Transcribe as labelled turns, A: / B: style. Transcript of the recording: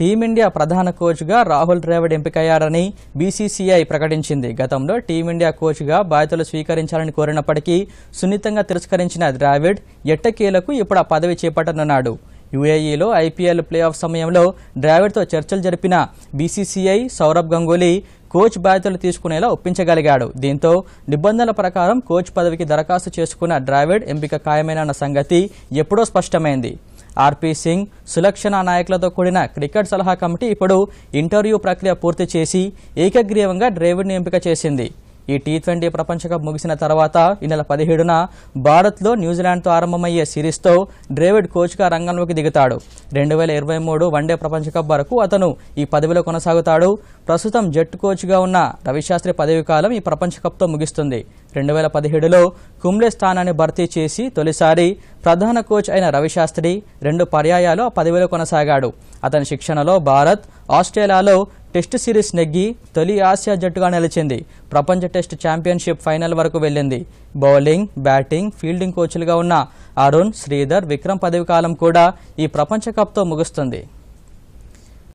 A: team India ప్రధాన కోచ్గా Rahul Dravid ఎంపికయ్యారని BCCI ప్రకటించింది గతంలో టీమిండియా కోచ్గా బాధ్యతలు స్వీకరించాలని కోరినప్పటికీ సున్నితంగా తిరస్కరించిన ద్రావిడ్ ఎట్టకేలకు ఇప్పుడు ఆ పదవి చేపట్టనున్నాడు యుఏఈలో ఐపీఎల్ ప్లే ఆఫ్ సమయంలో ద్రావిడ్తో చర్చలు జరిపిన బీసీసీఐ సౌరభ్ గంగూలీ కోచ్ బాధ్యతలు తీసుకునేలా ఒప్పించగలిగాడు దీంతో నిబంధనల ప్రకారం కోచ్ పదవికి దరఖాస్తు చేసుకున్న ద్రావిడ్ ఎంపిక ఖాయమైన సంగతి ఎప్పుడో స్పష్టమైంది ఆర్పీ సింగ్ సులక్షణ నాయకులతో కూడిన క్రికెట్ సలహా కమిటీ ఇప్పుడు ఇంటర్వ్యూ ప్రక్రియ పూర్తి చేసి ఏకగ్రీవంగా ద్రవిడ్ను ఎంపిక చేసింది ఈ టీ ట్వంటీ ప్రపంచ కప్ ముగిసిన తర్వాత ఈ నెల పదిహేడున భారత్లో న్యూజిలాండ్తో ఆరంభమయ్యే సిరీస్తో డ్రేవిడ్ కోచ్గా రంగంలోకి దిగుతాడు రెండు వేల ఇరవై మూడు వన్డే ప్రపంచ కప్ వరకు అతను ఈ పదవిలో కొనసాగుతాడు ప్రస్తుతం జట్టు కోచ్గా ఉన్న రవిశాస్త్రి పదవి కాలం ఈ ప్రపంచ కప్తో ముగిస్తుంది రెండు వేల పదిహేడులో కుమ్లే స్థానాన్ని భర్తీ చేసి తొలిసారి ప్రధాన కోచ్ అయిన రవిశాస్త్రి రెండు పర్యాయాలు ఆ పదవిలో కొనసాగాడు అతని శిక్షణలో భారత్ ఆస్ట్రేలియాలో టెస్ట్ సిరీస్ నెగ్గి తొలి ఆసియా జట్టుగా నిలిచింది ప్రపంచ టెస్ట్ ఛాంపియన్షిప్ ఫైనల్ వరకు వెళ్ళింది బౌలింగ్ బ్యాటింగ్ ఫీల్డింగ్ కోచ్లుగా ఉన్న అరుణ్ శ్రీధర్ విక్రమ్ పదవి కాలం కూడా ఈ ప్రపంచ కప్తో ముగుస్తుంది